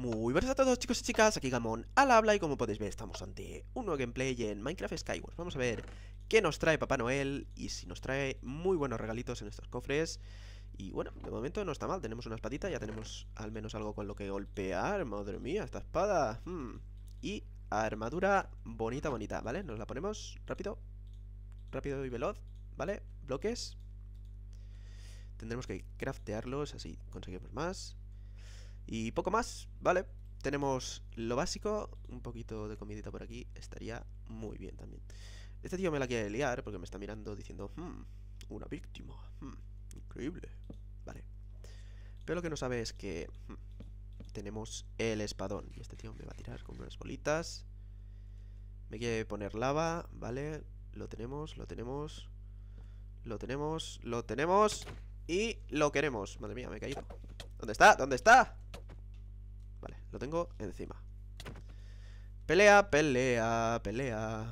Muy buenas a todos chicos y chicas, aquí Gamon al habla y como podéis ver estamos ante un nuevo gameplay en Minecraft Skyward Vamos a ver qué nos trae Papá Noel y si nos trae muy buenos regalitos en estos cofres Y bueno, de momento no está mal, tenemos una espadita, ya tenemos al menos algo con lo que golpear Madre mía, esta espada hmm. Y armadura bonita bonita, ¿vale? Nos la ponemos rápido, rápido y veloz, ¿vale? Bloques Tendremos que craftearlos, así conseguimos más y poco más, ¿vale? Tenemos lo básico, un poquito de comidita por aquí, estaría muy bien también. Este tío me la quiere liar porque me está mirando diciendo, hmm, una víctima, hmm, increíble, vale. Pero lo que no sabe es que hmm, tenemos el espadón y este tío me va a tirar con unas bolitas. Me quiere poner lava, vale, lo tenemos, lo tenemos, lo tenemos, lo tenemos y lo queremos. Madre mía, me he caído. ¿Dónde está? ¿Dónde está? Vale, lo tengo encima Pelea, pelea, pelea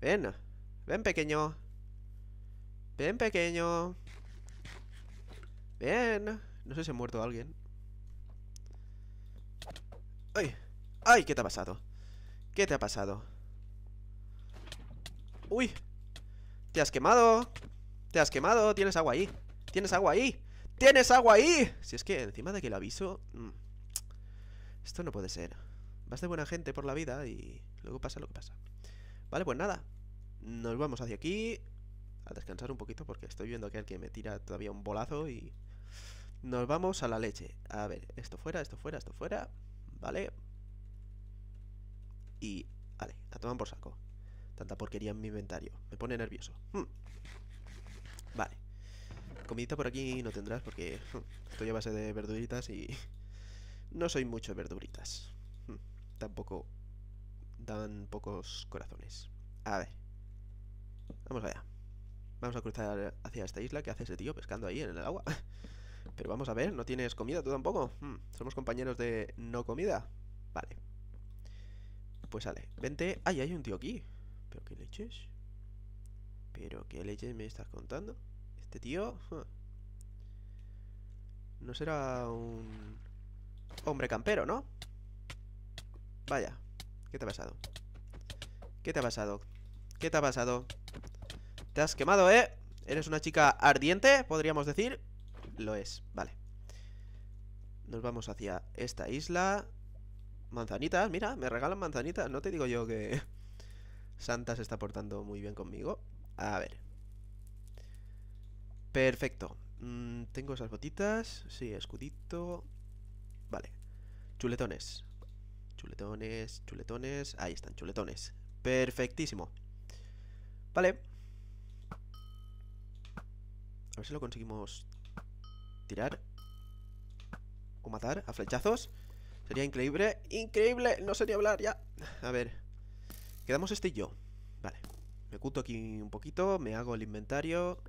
Ven Ven pequeño Ven pequeño Ven No sé si ha muerto alguien ¡Ay! ¡Ay! ¿Qué te ha pasado? ¿Qué te ha pasado? ¡Uy! Te has quemado Te has quemado Tienes agua ahí Tienes agua ahí ¡Tienes agua ahí! Si es que encima de que lo aviso... Mm, esto no puede ser. Vas de buena gente por la vida y luego pasa lo que pasa. Vale, pues nada. Nos vamos hacia aquí. A descansar un poquito porque estoy viendo que alguien me tira todavía un bolazo y... Nos vamos a la leche. A ver, esto fuera, esto fuera, esto fuera. Vale. Y... Vale, la toman por saco. Tanta porquería en mi inventario. Me pone nervioso. Hmm. Vale comidita por aquí no tendrás porque estoy a base de verduritas y no soy mucho verduritas. Hmm, tampoco dan pocos corazones. A ver. Vamos allá. Vamos a cruzar hacia esta isla que hace ese tío pescando ahí en el agua. Pero vamos a ver, ¿no tienes comida tú tampoco? Hmm, somos compañeros de no comida. Vale. Pues sale. Vente. ¡Ay, hay un tío aquí! ¿Pero qué leches? ¿Pero qué leches me estás contando? Este tío... No será un... Hombre campero, ¿no? Vaya. ¿Qué te ha pasado? ¿Qué te ha pasado? ¿Qué te ha pasado? Te has quemado, ¿eh? Eres una chica ardiente, podríamos decir Lo es, vale Nos vamos hacia esta isla Manzanitas, mira, me regalan manzanitas No te digo yo que Santa se está portando muy bien conmigo A ver Perfecto. Mm, tengo esas botitas. Sí, escudito. Vale. Chuletones. Chuletones, chuletones. Ahí están, chuletones. Perfectísimo. Vale. A ver si lo conseguimos tirar. O matar a flechazos. Sería increíble. Increíble. No sé ni hablar ya. A ver. Quedamos este y yo. Vale. Me cuto aquí un poquito. Me hago el inventario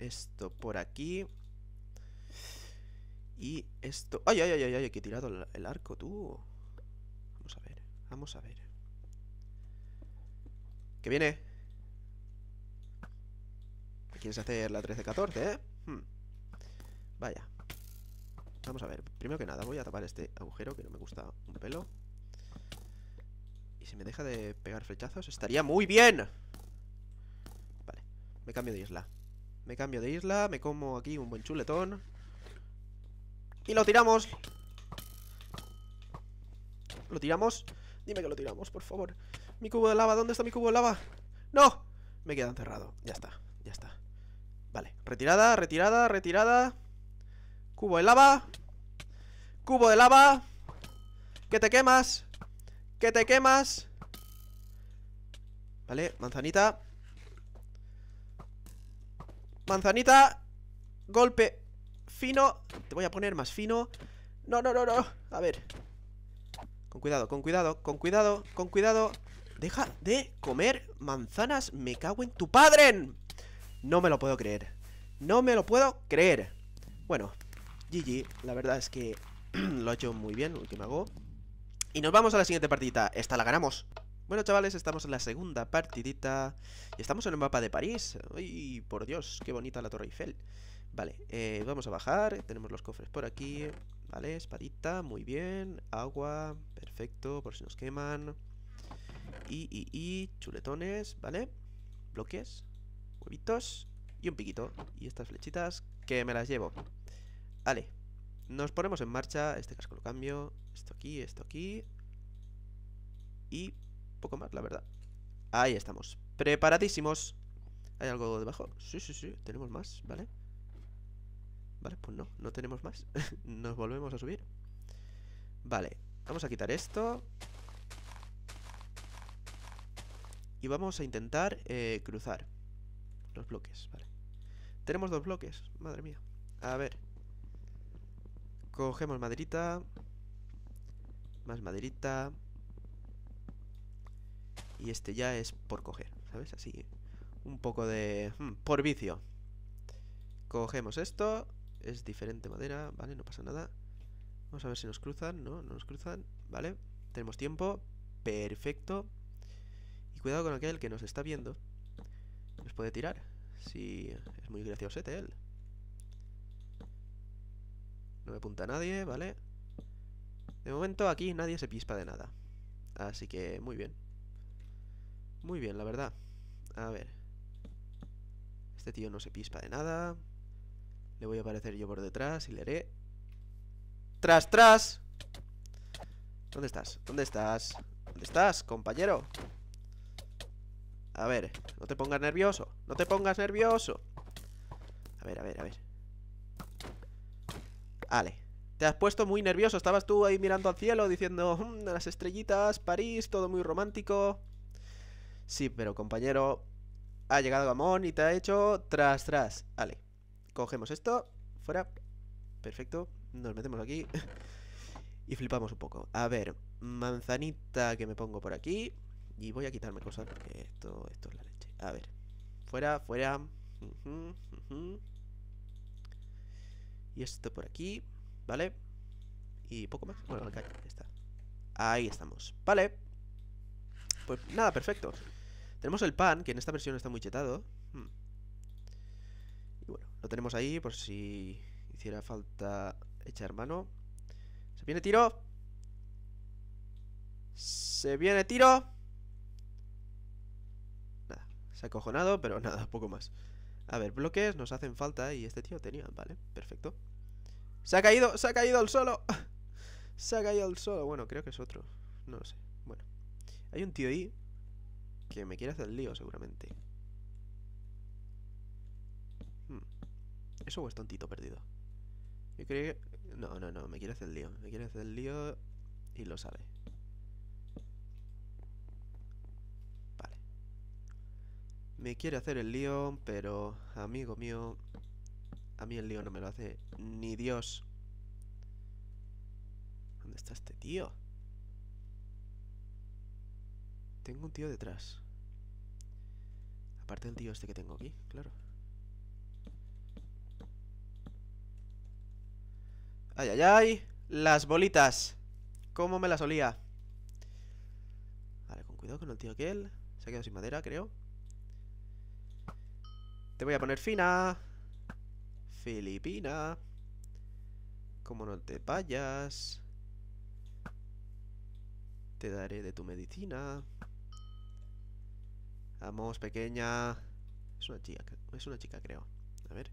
esto por aquí. Y esto... ¡Ay, ay, ay, ay! Que he tirado el, arco, tú. Vamos a ver, vamos a ver. ¿Qué viene? ¿Quieres hacer la 13-14, eh? Hmm. Vaya. Vamos a ver. Primero que nada, voy a tapar este agujero que no me gusta un pelo. Y si me deja de pegar flechazos, estaría muy bien. Vale. Me cambio de isla. Me cambio de isla, me como aquí un buen chuletón. Y lo tiramos. Lo tiramos. Dime que lo tiramos, por favor. Mi cubo de lava, ¿dónde está mi cubo de lava? ¡No! Me queda encerrado. Ya está, ya está. Vale, retirada, retirada, retirada. Cubo de lava. Cubo de lava. Que te quemas. Que te quemas. Vale, manzanita. Manzanita Golpe fino Te voy a poner más fino No, no, no, no, a ver Con cuidado, con cuidado, con cuidado, con cuidado Deja de comer manzanas Me cago en tu padre No me lo puedo creer No me lo puedo creer Bueno, GG, la verdad es que Lo ha hecho muy bien, lo que hago Y nos vamos a la siguiente partidita Esta la ganamos bueno chavales, estamos en la segunda partidita y estamos en el mapa de París. ¡Ay, por Dios! ¡Qué bonita la Torre Eiffel! Vale, eh, vamos a bajar, tenemos los cofres por aquí. Vale, espadita, muy bien. Agua, perfecto, por si nos queman. Y, y, y, chuletones, ¿vale? Bloques, huevitos y un piquito. Y estas flechitas que me las llevo. Vale, nos ponemos en marcha. Este casco lo cambio. Esto aquí, esto aquí. Y poco más, la verdad Ahí estamos, preparadísimos ¿Hay algo debajo? Sí, sí, sí, tenemos más, ¿vale? Vale, pues no, no tenemos más Nos volvemos a subir Vale, vamos a quitar esto Y vamos a intentar eh, cruzar Los bloques, vale Tenemos dos bloques, madre mía A ver Cogemos maderita Más maderita y este ya es por coger, ¿sabes? Así, un poco de... Hmm, por vicio. Cogemos esto. Es diferente madera, ¿vale? No pasa nada. Vamos a ver si nos cruzan, ¿no? No nos cruzan, ¿vale? Tenemos tiempo. Perfecto. Y cuidado con aquel que nos está viendo. Nos puede tirar. Sí, es muy gracioso, este él. No me apunta nadie, ¿vale? De momento aquí nadie se pispa de nada. Así que muy bien. Muy bien, la verdad. A ver. Este tío no se pispa de nada. Le voy a aparecer yo por detrás y le haré... ¡Tras, tras! ¿Dónde estás? ¿Dónde estás? ¿Dónde estás, compañero? A ver, no te pongas nervioso No te pongas nervioso A ver, a ver, a ver Vale Te has puesto muy nervioso Estabas tú ahí mirando al cielo Diciendo, mm, las estrellitas, París Todo muy romántico Sí, pero compañero, ha llegado Gamón y te ha hecho tras, tras. Vale, cogemos esto, fuera. Perfecto, nos metemos aquí y flipamos un poco. A ver, manzanita que me pongo por aquí. Y voy a quitarme cosas porque esto, esto es la leche. A ver, fuera, fuera. Y esto por aquí, ¿vale? Y poco más. Bueno, Ahí estamos. Vale. Pues nada, perfecto. Tenemos el pan, que en esta versión está muy chetado. Hmm. Y bueno, lo tenemos ahí por si hiciera falta echar mano. Se viene tiro. Se viene tiro. Nada, se ha acojonado, pero nada, poco más. A ver, bloques nos hacen falta y este tío tenía, vale, perfecto. Se ha caído, se ha caído el solo. se ha caído el solo. Bueno, creo que es otro. No lo sé. Bueno. Hay un tío ahí que me quiere hacer el lío, seguramente. Hmm. Eso es tontito perdido. Yo creo que... No, no, no, me quiere hacer el lío. Me quiere hacer lío y lo sabe. Vale. Me quiere hacer el lío, pero, amigo mío, a mí el lío no me lo hace ni Dios. ¿Dónde está este tío? Tengo un tío detrás. Aparte del tío este que tengo aquí, claro. ¡Ay, ay, ay! Las bolitas. ¿Cómo me las olía? Vale, con cuidado con el tío aquel. Se ha quedado sin madera, creo. Te voy a poner fina. Filipina. Como no te vayas. Te daré de tu medicina. Vamos, pequeña. Es una chica, es una chica, creo. A ver.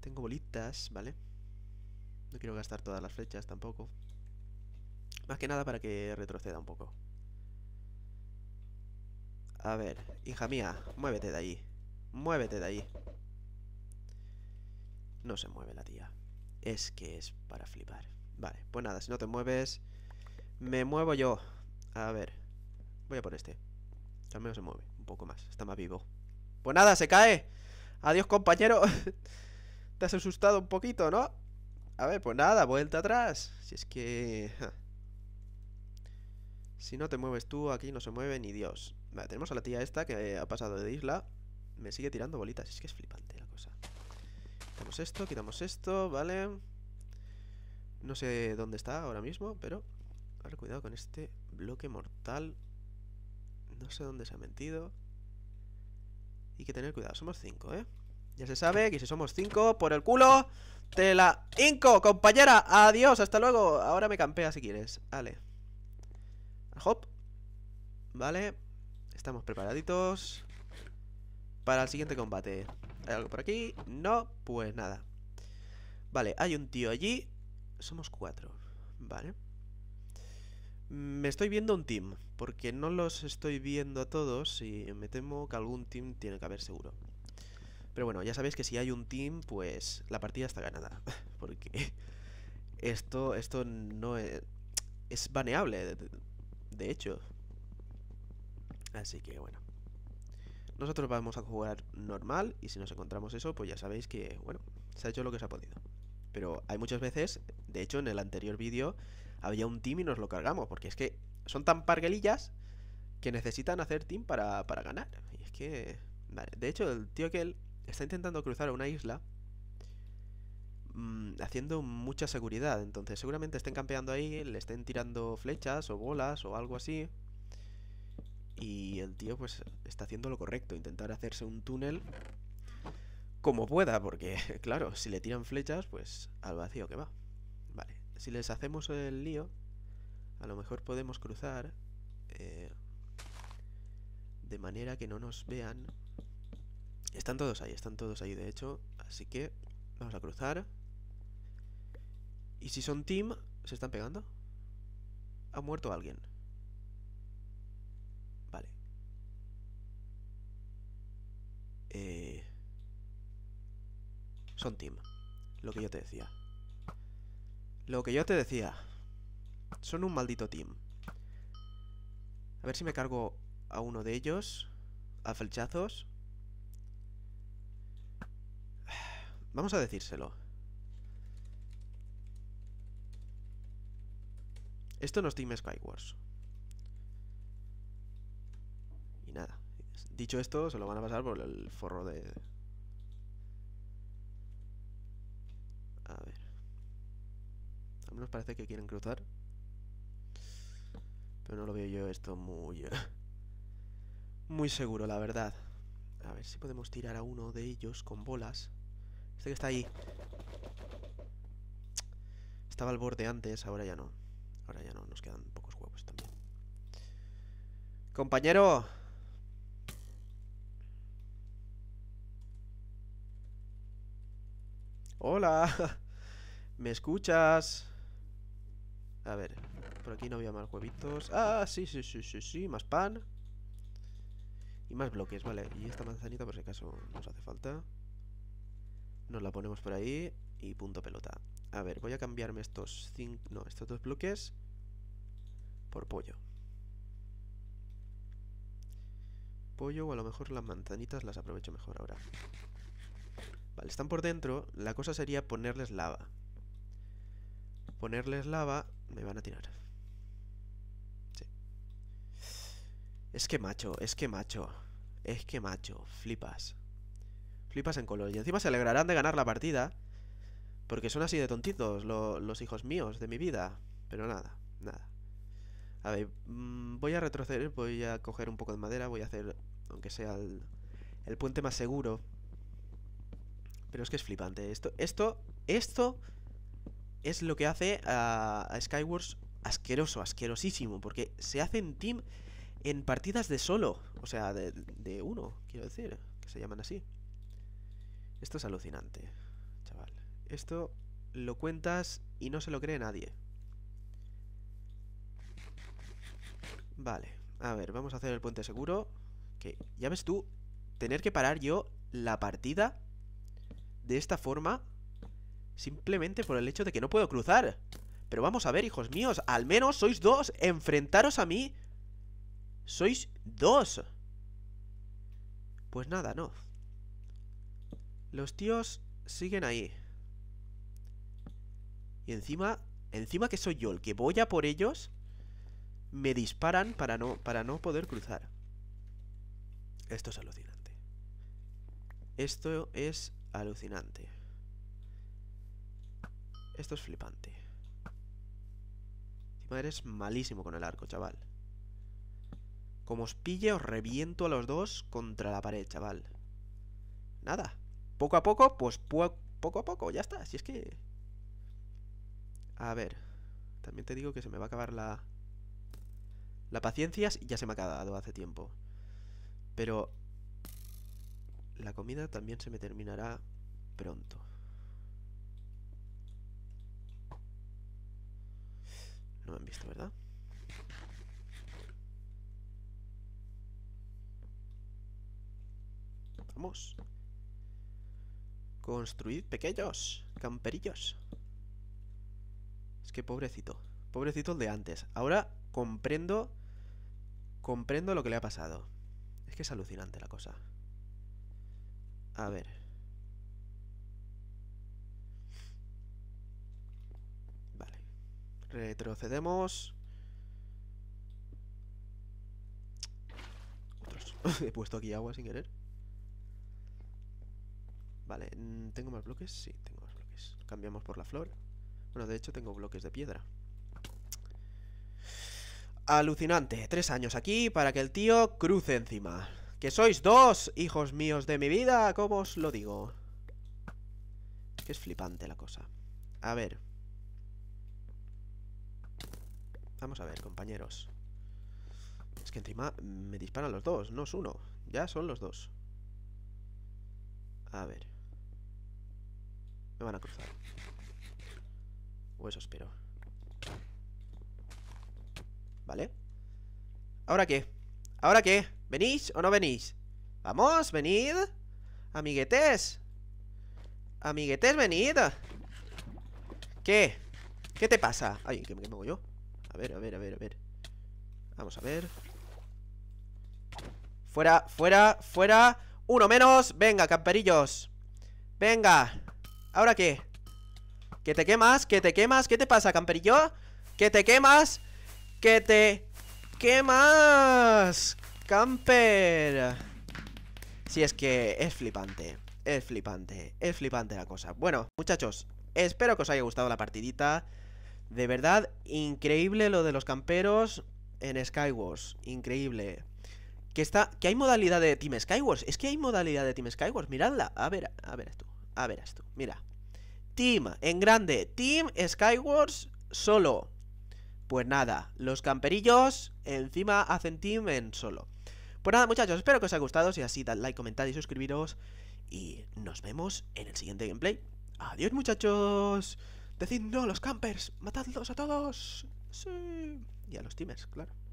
Tengo bolitas, ¿vale? No quiero gastar todas las flechas tampoco. Más que nada para que retroceda un poco. A ver, hija mía, muévete de ahí Muévete de ahí No se mueve la tía. Es que es para flipar. Vale, pues nada, si no te mueves... Me muevo yo. A ver. Voy a por este. También se mueve un poco más, está más vivo. Pues nada, se cae. Adiós, compañero. Te has asustado un poquito, ¿no? A ver, pues nada, vuelta atrás. Si es que... Si no te mueves tú, aquí no se mueve ni Dios. Vale, tenemos a la tía esta que ha pasado de isla. Me sigue tirando bolitas. Es que es flipante la cosa. Quitamos esto, quitamos esto, vale. No sé dónde está ahora mismo, pero... ver, cuidado con este bloque mortal. No sé dónde se ha mentido. Y que tener cuidado, somos cinco, ¿eh? Ya se sabe que si somos cinco por el culo Te la inco, compañera Adiós, hasta luego, ahora me campea si quieres Vale Hop Vale Estamos preparaditos Para el siguiente combate ¿Hay algo por aquí? No, pues nada Vale, hay un tío allí Somos cuatro Vale Mm, me estoy viendo un team, porque no los estoy viendo a todos y me temo que algún team tiene que haber seguro. Pero bueno, ya sabéis que si hay un team, pues la partida está ganada, porque esto, esto no es, es baneable, de hecho. Así que bueno. Nosotros vamos a jugar normal y si nos encontramos eso, pues ya sabéis que, bueno, se ha hecho lo que se ha podido. Pero hay muchas veces, de hecho en el anterior vídeo había un team y nos lo cargamos, porque es que son tan parguelillas que necesitan hacer team para, ganar. Y es que... Vale. De hecho, el tío él está intentando cruzar una isla mm, haciendo mucha seguridad. Entonces seguramente estén campeando ahí, le estén tirando flechas o bolas o algo así. Y el tío pues está haciendo lo correcto, intentar hacerse un túnel como pueda, porque claro, si le tiran flechas pues al vacío que va si les hacemos el lío, a lo mejor podemos cruzar eh, de manera que no nos vean. Están todos ahí, están todos ahí de hecho, así que vamos a cruzar. Y si son team, ¿se están pegando? ¿Ha muerto alguien? Vale. Eh, son team, lo que yo te decía. Lo que yo te decía. Son un maldito team. A ver si me cargo a uno de ellos. A flechazos. Vamos a decírselo. Esto no es Team Skywars. Y nada. Dicho esto, se lo van a pasar por el forro de... A ver nos parece que quieren cruzar. Pero no lo veo yo esto muy... muy seguro, la verdad. A ver si podemos tirar a uno de ellos con bolas. Este que está ahí. Estaba al borde antes, ahora ya no. Ahora ya no, nos quedan pocos huevos también. ¡Compañero! ¡Hola! ¿Me escuchas? A ver, por aquí no había más huevitos. Ah, sí, sí, sí, sí, sí, más pan. Y más bloques, vale. Y esta manzanita por si acaso nos hace falta. Nos la ponemos por ahí y punto pelota. A ver, voy a cambiarme estos cinco, no, estos dos bloques por pollo. Pollo o a lo mejor las manzanitas las aprovecho mejor ahora. Vale, están por dentro. La cosa sería ponerles lava. Ponerles lava me van a tirar. Sí. Es que macho, es que macho. Es que macho, flipas. Flipas en color. Y encima se alegrarán de ganar la partida. Porque son así de tontitos los hijos míos de mi vida. Pero nada, nada. A ver, mm, voy a retroceder, voy a coger un poco de madera, voy a hacer, aunque sea el, el puente más seguro. Pero es que es flipante. Esto, esto, esto es lo que hace a, Skywars asqueroso, asquerosísimo, porque se hace en team en partidas de solo, o sea, de, de uno, quiero decir, que se llaman así. Esto es alucinante, chaval. Esto lo cuentas y no se lo cree nadie. Vale, a ver, vamos a hacer el puente seguro. Que, ya ves tú, tener que parar yo la partida de esta forma Simplemente por el hecho de que no puedo cruzar Pero vamos a ver, hijos míos Al menos sois dos Enfrentaros a mí Sois dos Pues nada, no Los tíos siguen ahí Y encima Encima que soy yo el que voy a por ellos Me disparan para no, para no poder cruzar Esto es alucinante Esto es alucinante esto es flipante. Encima eres malísimo con el arco, chaval. Como os pille, os reviento a los dos contra la pared, chaval. Nada. Poco a poco, pues poco a poco, ya está. Si es que... A ver. También te digo que se me va a acabar la... La paciencia ya se me ha acabado hace tiempo. Pero... La comida también se me terminará pronto. No me han visto, ¿verdad? Vamos. Construid pequeños camperillos. Es que pobrecito. Pobrecito el de antes. Ahora comprendo... Comprendo lo que le ha pasado. Es que es alucinante la cosa. A ver. Retrocedemos. He puesto aquí agua sin querer. Vale, mm, ¿tengo más bloques? Sí, tengo más bloques. Cambiamos por la flor. Bueno, de hecho tengo bloques de piedra. Alucinante. Tres años aquí para que el tío cruce encima. Que sois dos, hijos míos de mi vida, como os lo digo. Que es flipante la cosa. A ver. Vamos a ver, compañeros. Es que encima me disparan los dos, no es uno. Ya son los dos. A ver. Me van a cruzar. O eso espero. ¿Vale? ¿Ahora qué? ¿Ahora qué? ¿Venís o no venís? ¡Vamos! ¡Venid! ¡Amiguetes! ¡Amiguetes, venid! ¿Qué? ¿Qué te pasa? Ay, ¿qué me yo? A ver, a ver, a ver, a ver. Vamos a ver. Fuera, fuera, fuera. Uno menos. Venga, camperillos. Venga. ¿Ahora qué? Que te quemas, que te quemas. ¿Qué te pasa, camperillo? Que te quemas. Que te quemas. Camper. Si es que es flipante. Es flipante. Es flipante la cosa. Bueno, muchachos. Espero que os haya gustado la partidita. De verdad, increíble lo de los camperos en Skywars. Increíble. Que, está, que hay modalidad de Team Skywars. Es que hay modalidad de Team Skywars. Miradla. A ver, a ver tú. A ver tú. Mira. Team, en grande. Team Skywars solo. Pues nada, los camperillos encima hacen team en solo. Pues nada, muchachos, espero que os haya gustado. Si así, dad like, comentad y suscribiros. Y nos vemos en el siguiente gameplay. Adiós, muchachos. Decid no, a los campers, matadlos a todos. Sí. Y a los teamers, claro.